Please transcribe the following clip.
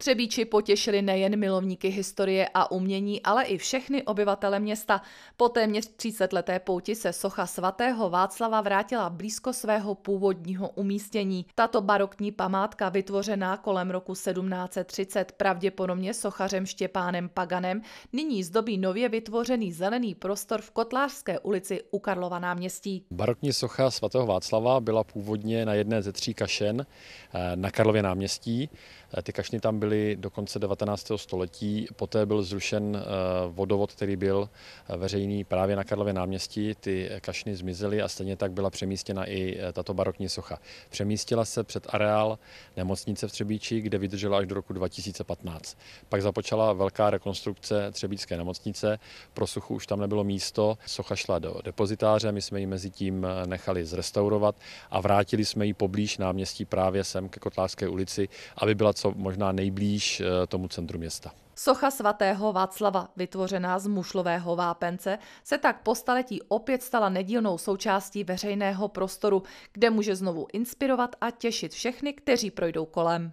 Třebíči potěšili nejen milovníky historie a umění, ale i všechny obyvatele města. Po téměř 30 leté pouti se socha svatého Václava vrátila blízko svého původního umístění. Tato barokní památka, vytvořená kolem roku 1730 pravděpodobně sochařem Štěpánem Paganem, nyní zdobí nově vytvořený zelený prostor v Kotlářské ulici u Karlova náměstí. Barokní socha svatého Václava byla původně na jedné ze tří kašen eh, na Karlově náměstí. Eh, ty kašny tam byly byly do konce 19. století. Poté byl zrušen eh, vodovod, který byl eh, veřejný právě na Karlově náměstí. Ty kašny zmizely a stejně tak byla přemístěna i eh, tato barokní socha. Přemístila se před areál nemocnice v Třebíči, kde vydržela až do roku 2015. Pak započala velká rekonstrukce Třebíčské nemocnice. Pro suchu už tam nebylo místo. Socha šla do depozitáře, my jsme ji mezi tím nechali zrestaurovat a vrátili jsme ji poblíž náměstí právě sem ke Kotlářské ulici, aby byla co možná nejbližší blíž eh, tomu centru města. Socha svatého Václava, vytvořená z mušlového vápence, se tak po staletí opět stala nedílnou součástí veřejného prostoru, kde může znovu inspirovat a těšit všechny, kteří projdou kolem.